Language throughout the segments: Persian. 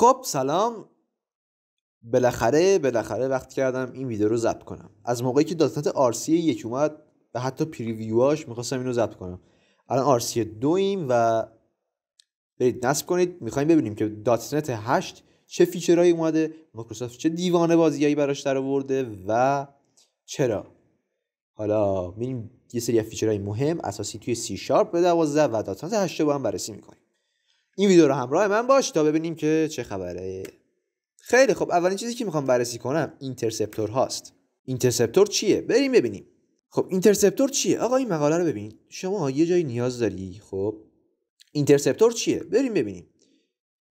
خب سلام بالاخره بالاخره وقت کردم این ویدیو رو ضبط کنم از موقعی که داتنت سی یک اومد و حتی پریویواش میخواستم اینو ضبط کنم الان آرسی دویم و برید نصب کنید میخوایم ببینیم که نت 8 چه فیچرهایی اومده مایکروسافت چه دیوانه بازیایی براش درآورده و چرا حالا میریم یه سری از فیچرهای مهم اساسی توی سی شارپ به 12 و نت 8 رو با هم بررسی میکنیم این ویدیو رو همراه من باش تا ببینیم که چه خبره خیلی خب اولین چیزی که میخوام بررسی کنم اینترسپتور هاست اینترسپتور چیه بریم ببینیم خب اینترسپتور چیه آقا این مقاله رو ببین شما یه جایی نیاز داری خب اینترسپتور چیه بریم ببینیم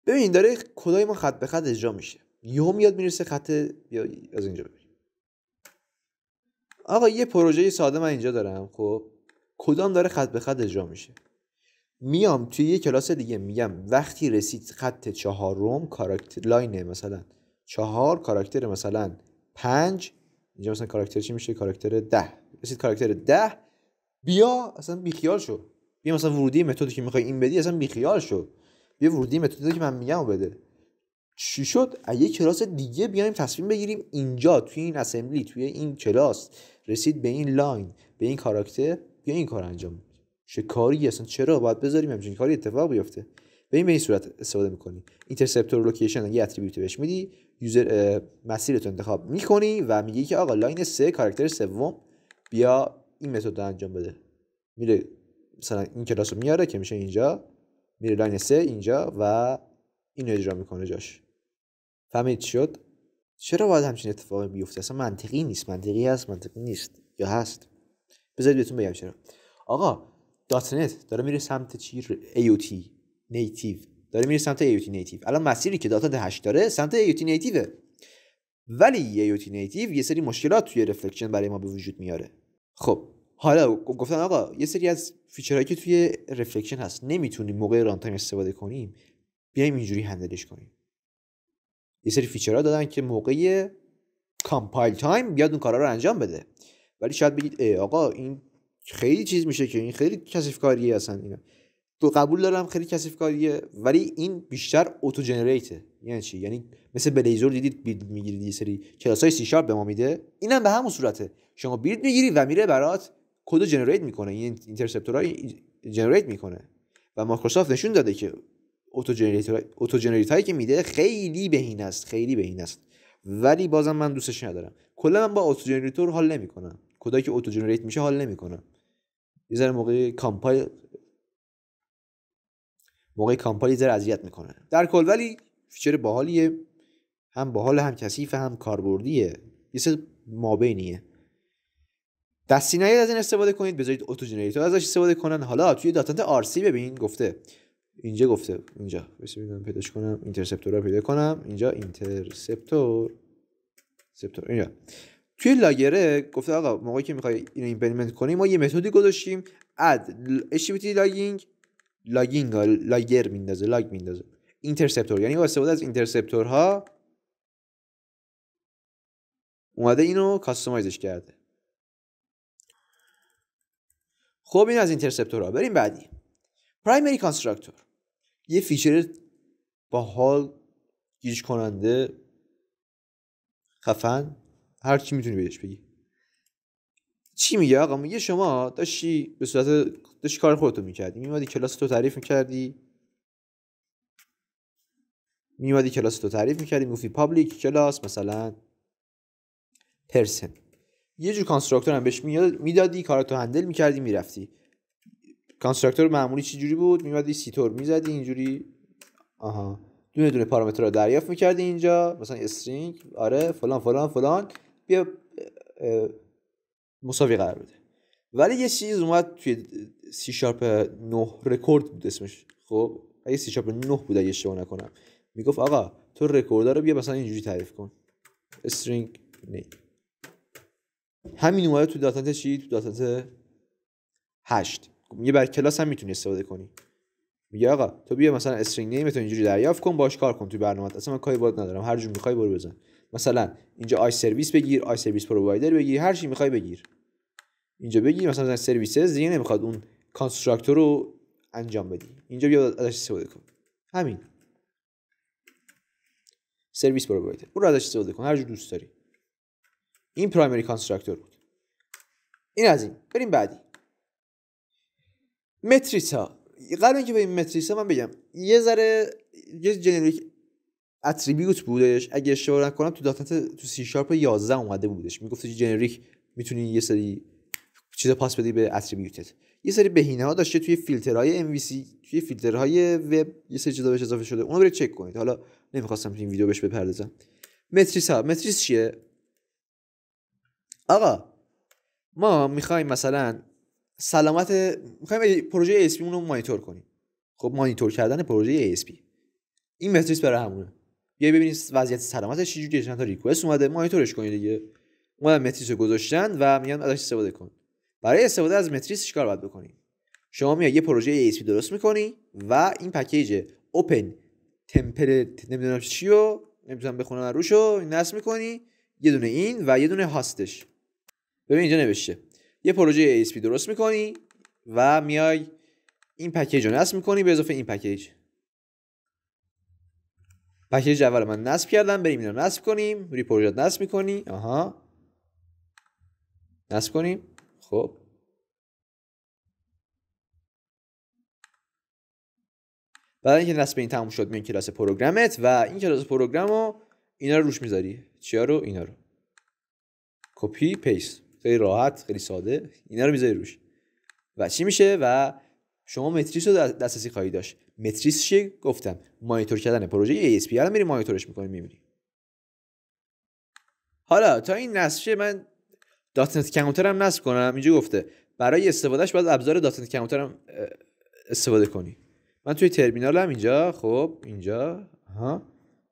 ببین داره کدای ما خط به خط اجرا میشه یهو میاد میرسه خط یا از اینجا ببین آقا یه پروژه ساده من اینجا دارم خب کدام داره خط به خط اجرا میشه میام توی یه کلاس دیگه میگم وقتی رسید خط چهارم کاراکتر لاینه مثلا چهار کاراکتر مثلا پنج اینجا مثلا کاراکتر چی میشه کاراکتر ده رسید کاراکتر ده بیا اصلا بیخیال شو بیا مثلا ورودی متدی که میخوای این بدی اصلا بیخیال شو بیا ورودی متدی که من میگم بده چی شد یه کلاس دیگه بیایم تصمیم بگیریم اینجا توی این اسمبلی توی این کلاس رسید به این لاین به این کاراکتر بیا این کار انجام چه کاری اصلا چرا باید بذاریم همچین کاری اتفاق بیفته به این به این صورت استفاده میکنی اینترسپتور لوکیشن یه اتریبیوت بهش میدی یوزر تو انتخاب میکنی و میگی که آقا لاین سه کاراکتر سوم بیا این متد انجام بده میره مثلا این کلاس رو میاره که میشه اینجا میره لاین سه اینجا و اینو اجرا میکنه جاش فهمید شد چرا باید همچین اتفاق بیفته اصلا منطقی نیست منطقی هست منطقی نیست یا هست بذارید بهتون بگم چرا آقا دات داره میره سمت چی تی نیتیو داره میره سمت AOT نیتیو الان مسیری که دات هشت داره سمت AOT نیتیوه ولی AOT نیتیو یه سری مشکلات توی رفلکشن برای ما به وجود میاره خب حالا گفتن آقا یه سری از فیچرهایی که توی رفلکشن هست نمیتونیم موقع ران تایم استفاده کنیم بیایم اینجوری هندلش کنیم یه سری فیچرها دادن که موقع کامپایل تایم بیاد اون کارا رو انجام بده ولی شاید بگید آقا این خیلی چیز میشه که این خیلی کثیف کاریه اصلا اینا تو قبول دارم خیلی کثیف کاریه ولی این بیشتر اتو جنریته یعنی چی یعنی مثل بلیزور دیدید بیلد میگیرید یه سری کلاس های سی شارپ به ما میده اینم به همون صورته شما بیلد میگیری و میره برات کد جنریت میکنه این اینترسپتورای جنریت میکنه و مایکروسافت نشون داده که اتو جنریت هایی که میده خیلی بهین است خیلی بهین است ولی بازم من دوستش ندارم کلا من با اتو جنریتور حال نمیکنم کدایی که اوتو جنریت میشه حال نمیکنه یه ذره موقع کامپایل موقع کامپایل یه اذیت میکنه در کل ولی فیچر باحالیه هم باحال هم کثیف هم کاربردیه یه سری مابینیه دستی نیاد از این استفاده کنید بذارید اوتو ازش استفاده کنن حالا توی داتنت سی ببین گفته اینجا گفته اینجا ببینم پیداش کنم اینترسپتور رو پیدا کنم اینجا اینترسپتور سپتور اینجا توی لاگره گفته آقا موقعی که میخوای اینو ایمپلمنت کنی ما یه متدی گذاشتیم اد تی لاگینگ لاگینگ لاگر میندازه لاگ میندازه اینترسپتور یعنی با استفاده از اینترسپتورها اومده اینو کاستومایزش کرده خب این از اینترسپتورها بریم بعدی پرایمری کانستراکتور یه فیچر با حال گیج کننده خفن هر چی میتونی بهش بگی چی میگه آقا میگه شما داشتی به صورت داشتی کار خودتو میکردی میمادی کلاس تو تعریف میکردی میمادی کلاس تو تعریف میکردی میگفتی پابلیک کلاس مثلا پرسن یه جور کانسترکتور هم بهش میدادی تو هندل میکردی میرفتی کانستراکتور معمولی چی جوری بود میمادی سیتور میزدی اینجوری آها دونه دونه پارامتر رو دریافت میکردی اینجا مثلا استرینگ آره فلان فلان فلان بیا مساوی قرار بده ولی یه چیز اومد توی سی شارپ 9 رکورد بود اسمش خب اگه سی شارپ 9 بود اگه اشتباه نکنم میگفت آقا تو رکورد رو بیا مثلا اینجوری تعریف کن استرینگ نیم همین اومده تو داتنت چی تو داتنت 8 یه بر کلاس هم میتونی استفاده کنی میگه آقا تو بیا مثلا استرینگ نیم تو اینجوری دریافت کن باش کار کن توی برنامه اصلا من کاری باید ندارم هر جور میخوای برو بزن مثلا اینجا آی سرویس بگیر آی سرویس پرووایدر بگیر هر چی میخوای بگیر اینجا بگیر مثلا سرویسز دیگه نمیخواد اون کانستراکتور رو انجام بدی اینجا بیا ازش استفاده کن همین سرویس پرووایدر اون رو ازش استفاده کن هر جور دوست داری این پرایمری کانستراکتور بود این از این بریم بعدی متریسا قبل اینکه این متریسا من بگم یه ذره یه جنریک اتریبیوت بودش اگه اشتباه کنم تو داتنت تو سی شارپ 11 اومده بودش میگفت چه جنریک میتونی یه سری چیز پاس بدی به اتریبیوتت یه سری بهینه ها داشته توی فیلترهای ام توی فیلترهای وب یه سری چیزا بهش اضافه شده اونو برید چک کنید حالا نمیخواستم این ویدیو بهش بپردازم متریس ها متریس چیه آقا ما میخوایم مثلا سلامت میخوایم پروژه مون رو مانیتور کنیم خب مانیتور کردن پروژه ASP این متریس برای همونه بیا ببینید وضعیت سلامتش چجوریه چند تا ریکوست اومده مانیتورش کنید دیگه اومدن متریس رو گذاشتن و میگن ازش استفاده کن برای استفاده از متریس چیکار باید بکنی شما میای یه پروژه ای ASP درست میکنی و این پکیج اوپن تمپلت نمیدونم چی رو نمیتونم بخونم رو نصب میکنی یه دونه این و یه دونه هاستش ببین اینجا نوشته یه پروژه ASP درست میکنی و میای این پکیج رو نصب میکنی به اضافه این پکیج پکیج اول من نصب کردم بریم اینو نصب کنیم روی نصب میکنی آها نصب کنیم خب بعد اینکه نصب این تموم شد میان کلاس پروگرامت و این کلاس پروگرام رو اینا رو روش میذاری چیا رو اینا رو کپی پیست خیلی راحت خیلی ساده اینا رو میذاری روش و چی میشه و شما متریس رو دسترسی خواهی داشت متریس چیه گفتم مانیتور کردن پروژه پی الان میری مانیتورش میکنی میبینی حالا تا این نصب من دات نت کانتر نصب کنم اینجا گفته برای استفادهش باید ابزار دات نت کانتر استفاده کنی من توی ترمینال هم اینجا خب اینجا ها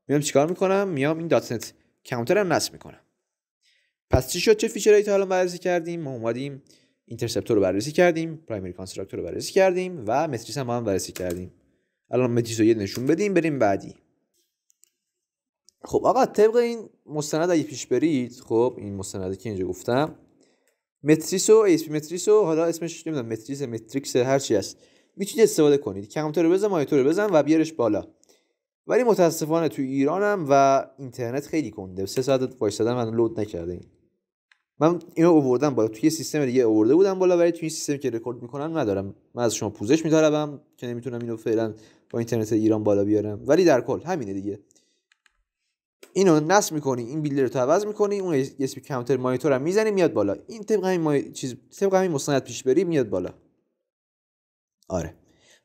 میام چیکار میکنم میام این دات نت کانتر هم نصب میکنم پس چی شد چه فیچرهایی تا حالا بررسی کردیم ما اومدیم اینترسپتور رو بررسی کردیم پرایمری کانستراکتور رو بررسی کردیم و متریس هم, هم بررسی کردیم الان رو یه نشون بدیم بریم بعدی خب آقا طبق این مستند اگه پیش برید خب این مستنده که اینجا گفتم متریس و ایس متریس و حالا اسمش نمیدونم متریس متریکس هر چی هست میتونید استفاده کنید کمتر بزن مایتور بزن و بیارش بالا ولی متاسفانه تو ایرانم و اینترنت خیلی کنده سه ساعت وایسادم من لود نکرده این من اینو اووردم بالا توی سیستم دیگه اوورده بودم بالا ولی تو این سیستم که رکورد میکنم ندارم من از شما پوزش میدارم که نمیتونم اینو فعلا با اینترنت ایران بالا بیارم ولی در کل همینه دیگه اینو نصب میکنی این بیلدر رو تو عوض میکنی اون یه کانتر مانیتور هم میزنی میاد بالا این طبق همین ما... چیز طبق همین مستند پیش بری میاد بالا آره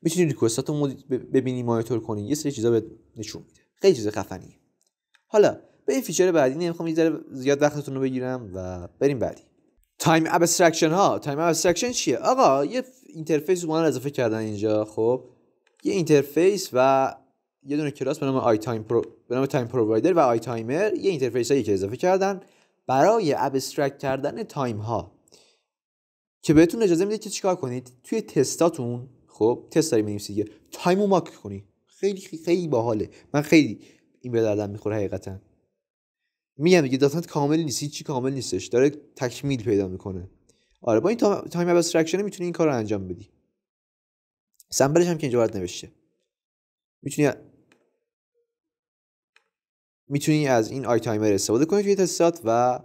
میتونی ریکوستاتو ببینی مانیتور کنی یه سری چیزا به نشون میده خیلی چیز خفنیه حالا به این فیچر بعدی نمیخوام یه ذره زیاد وقتتون رو بگیرم و بریم بعدی تایم ابستراکشن ها تایم ابستراکشن چیه آقا یه اینترفیس اومدن اضافه کردن اینجا خب یه اینترفیس و یه دونه کلاس به نام آی تایم پرو... به نام تایم پرووایدر و آی تایمر یه اینترفیس هایی که اضافه کردن برای ابسترکت کردن تایم ها که بهتون اجازه میده که چیکار کنید توی تستاتون خب تست داریم می‌نویسید دیگه رو ماک کنی خیلی خیلی باحاله من خیلی این به دردم میخوره حقیقتا میگم دیگه داتنت کامل نیست چی کامل نیستش داره تکمیل پیدا میکنه آره با این تایم ابسترکشن میتونی این کار رو انجام بدی سمبلش هم که اینجا وارد نوشته میتونی میتونی از این آی تایمر استفاده کنی توی تستات و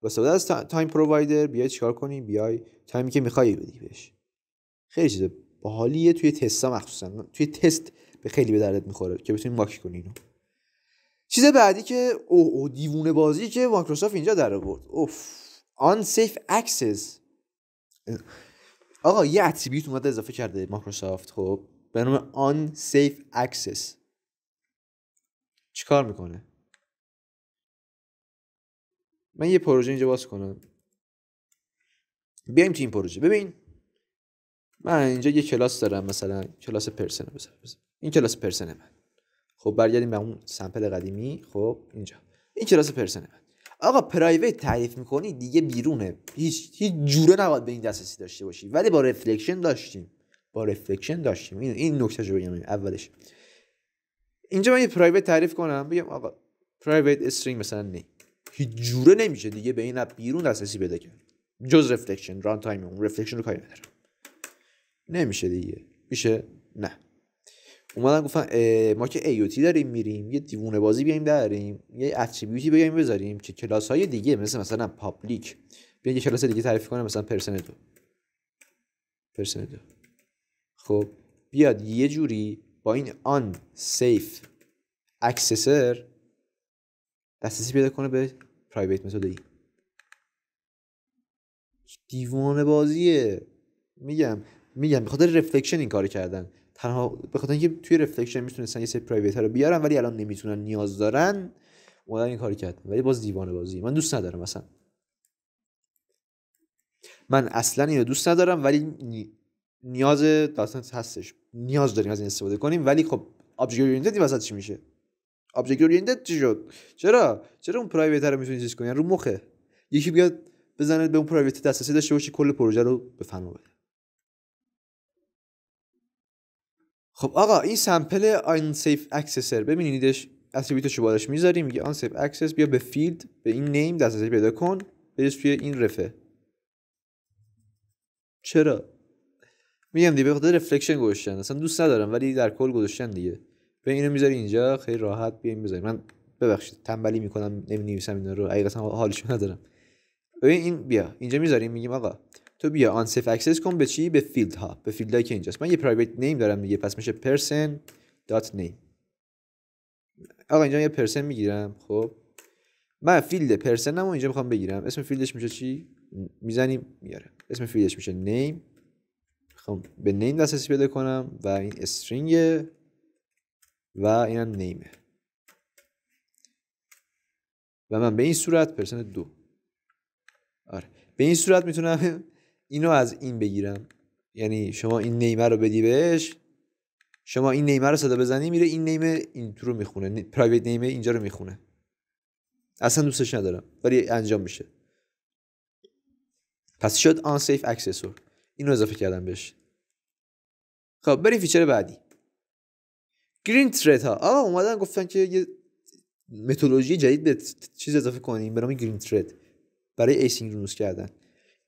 با استفاده از تایم پرووایدر بیای چیکار کنی بیای تایمی که میخوای بدی بهش خیلی چیز باحالیه توی تستا مخصوصا توی تست به خیلی به دردت میخوره که بتونی ماک کنی اینو چیز بعدی که او, دیوونه بازی که مایکروسافت اینجا در آورد اوف آن سیف اکسس آقا یه اتریبیوت اومده اضافه کرده مایکروسافت خب به نام آن سیف اکسس چیکار میکنه من یه پروژه اینجا باز کنم بیایم تو این پروژه ببین من اینجا یه کلاس دارم مثلا کلاس پرسن بزن این کلاس پرسن من خب برگردیم به اون سمپل قدیمی خب اینجا این کلاس پرسنه من آقا پرایوت تعریف میکنی دیگه بیرونه هیچ هیچ جوره نباید به این دسترسی داشته باشی ولی با رفلکشن داشتیم با رفلکشن داشتیم این این رو بگم اولش اینجا من یه پرایوت تعریف کنم بگم آقا پرایوت استرینگ مثلا نه هیچ جوره نمیشه دیگه به این بیرون دسترسی بده کرد جز رفلکشن ران تایم اون رفلکشن رو کاری نداره نمیشه دیگه میشه نه اومدن گفتن ما که ایوتی داریم میریم یه دیوونه بازی بیایم داریم یه اتریبیوتی بیایم بذاریم که کلاس های دیگه مثل مثلا پابلیک بیان یه کلاس دیگه تعریف کنه مثلا پرسن دو خب بیاد یه جوری با این آن سیف اکسسر دسترسی پیدا کنه به پرایویت متد ای دیوانه بازیه میگم میگم بخاطر رفلکشن این کاری کردن تنها به خاطر اینکه توی رفلکشن میتونستن یه سری پرایوت ها رو بیارن ولی الان نمیتونن نیاز دارن اومدن این کار کردن ولی باز دیوانه بازی من دوست ندارم مثلا من اصلا اینو دوست ندارم ولی نیاز داستان هستش نیاز داریم از این استفاده کنیم ولی خب آبجکت اورینتد وسط چی میشه آبجکت اورینتد چی شد چرا چرا اون پرایوت رو میتونی چیز کنی یعنی رو مخه یکی بیاد بزنه به اون پرایوت دسترسی داشته باشی کل پروژه رو به خب آقا این سمپل آن سیف اکسسر ببینیدش اتریبیوتشو بالاش میذاریم میگه آن سیف اکسس بیا به فیلد به این نیم دسترسی پیدا کن بریز توی این رفه چرا میگم دیگه به خاطر رفلکشن گذاشتن اصلا دوست ندارم ولی در کل گذاشتن دیگه به اینو میذاری اینجا خیلی راحت بیایم بذاریم من ببخشید تنبلی میکنم نمی نویسم اینا رو اگه اصلا حالش ندارم ببین این بیا اینجا میذاریم میگیم آقا تو بیا آن سیف اکسس کن به چی به فیلد ها به فیلد که اینجاست من یه پرایوت نیم دارم دیگه پس میشه پرسن دات نیم آقا اینجا یه پرسن میگیرم خب من فیلد پرسنم اینجا میخوام بگیرم اسم فیلدش میشه چی میزنیم میاره اسم فیلدش میشه نیم خب به نیم دسترسی پیدا کنم و این استرینگ و اینم نیمه و من به این صورت پرسن دو آره به این صورت میتونم اینو از این بگیرم یعنی شما این نیمه رو بدی بهش شما این نیمه رو صدا بزنی میره این نیمه این تو رو میخونه پرایوت نیمه اینجا رو میخونه اصلا دوستش ندارم ولی انجام میشه پس شد آن سیف اکسسور اینو اضافه کردم بهش خب بریم فیچر بعدی گرین ترت ها آقا اومدن گفتن که یه متولوژی جدید به چیز اضافه کنیم به گرین ترت برای ایسینکرونوس کردن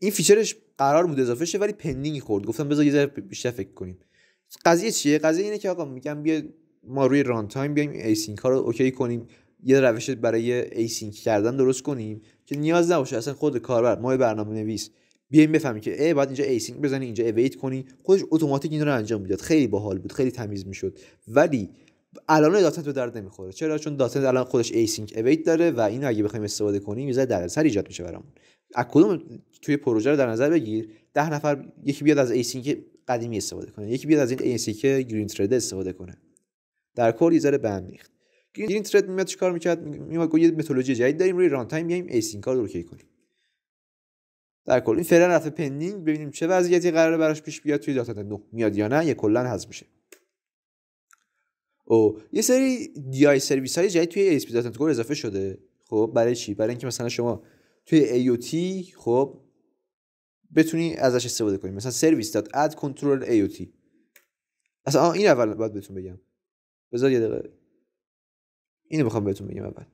این فیچرش قرار بود اضافه شه ولی پندینگ خورد گفتم بذار یه ذره بیشتر فکر کنیم قضیه چیه قضیه اینه که آقا میگم بیا ما روی ران تایم بیایم ایسینک ها رو اوکی کنیم یه روش برای ایسینک کردن درست کنیم که نیاز نباشه اصلا خود کاربر ما برنامه نویس بیایم بفهمیم که ای بعد اینجا ایسینک بزنی اینجا اویت کنی خودش اتوماتیک این رو انجام میداد خیلی باحال بود خیلی تمیز میشد ولی الان داتنت به درد نمیخوره چرا چون داتنت الان خودش ایسینک اویت داره و اینو اگه بخوایم استفاده کنیم یه ذره سر ایجاد میشه برامون از کدوم توی پروژه رو در نظر بگیر ده نفر یکی بیاد از ایسینک قدیمی استفاده کنه یکی بیاد از این ایسینک گرین ترد استفاده کنه در کل یه به هم ریخت گرین ترد میاد چیکار میکرد میومد یه متولوژی جدید داریم روی ران تایم میایم کار رو اوکی کنیم در کل این فعلا رفته پندینگ ببینیم چه وضعیتی قراره براش پیش بیاد توی داتا نو میاد یا نه یا کلا حذف میشه او یه سری دی آی سرویس های جدید توی اسپی دات اضافه شده خب برای چی برای اینکه مثلا شما توی AOT خب بتونی ازش استفاده کنی مثلا سرویس داد اد کنترل AOT اصلا این اول باید بهتون بگم بذار یه دقیقه اینو بخوام بهتون بگم اول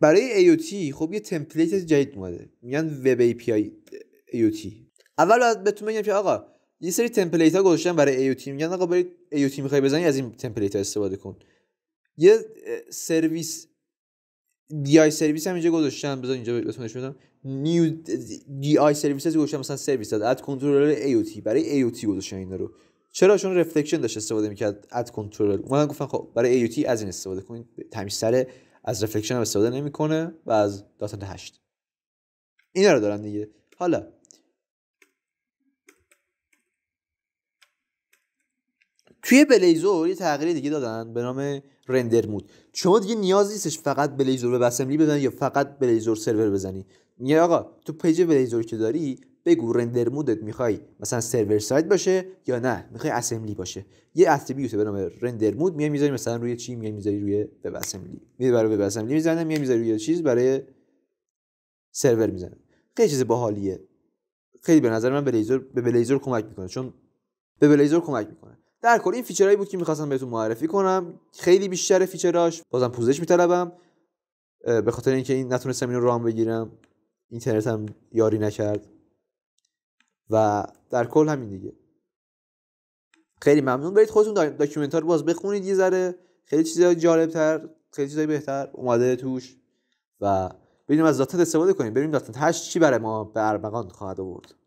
برای AOT خب یه تمپلیت جدید اومده میگن وب API AOT اول باید بهتون بگم که آقا یه سری تمپلیت ها گذاشتن برای AOT میگن آقا برید AOT میخوای بزنی از این تمپلیت ها استفاده کن یه سرویس دی آی سرویس هم اینجا گذاشتم بذار اینجا بهتون نشون بدم نیو دی آی سرویس گذاشتم مثلا سرویس داد اد کنترلر ای او تی برای ای او تی گذاشتم اینا رو چرا چون رفلکشن داشت استفاده میکرد اد کنترلر اومدن گفتن خب برای ای او تی از این استفاده کنید تمیز سره از رفلکشن هم استفاده نمیکنه و از دات 8 اینا رو دارن دیگه حالا توی بلیزور یه تغییر دیگه دادن به نام رندر مود شما دیگه نیاز نیستش فقط بلیزور به اسمبلی بزنی یا فقط بلیزور سرور بزنی یا آقا تو پیج بلیزور که داری بگو رندر مودت میخوای مثلا سرور سایت باشه یا نه میخوای اسمبلی باشه یه اتریبیوت به نام رندر مود میای میذاری مثلا روی چی میای میذاری روی وب اسمبلی میای برای وب اسمبلی میزنه میای میذاری روی چیز برای سرور میزنه خیلی چیز باحالیه خیلی به نظر من بلیزور به بلیزور کمک میکنه چون به بلیزور کمک میکنه در کل این فیچرهایی بود که میخواستم بهتون معرفی کنم خیلی بیشتر فیچرهاش بازم پوزش میطلبم به خاطر اینکه این نتونستم اینو رام بگیرم اینترنت هم یاری نکرد و در کل همین دیگه خیلی ممنون برید خودتون داکیومنتار باز بخونید یه ذره خیلی چیزای جالبتر خیلی چیزای بهتر اومده توش و بریم از داتت استفاده کنیم بریم داتت هشت چی برای ما به ارمغان خواهد آورد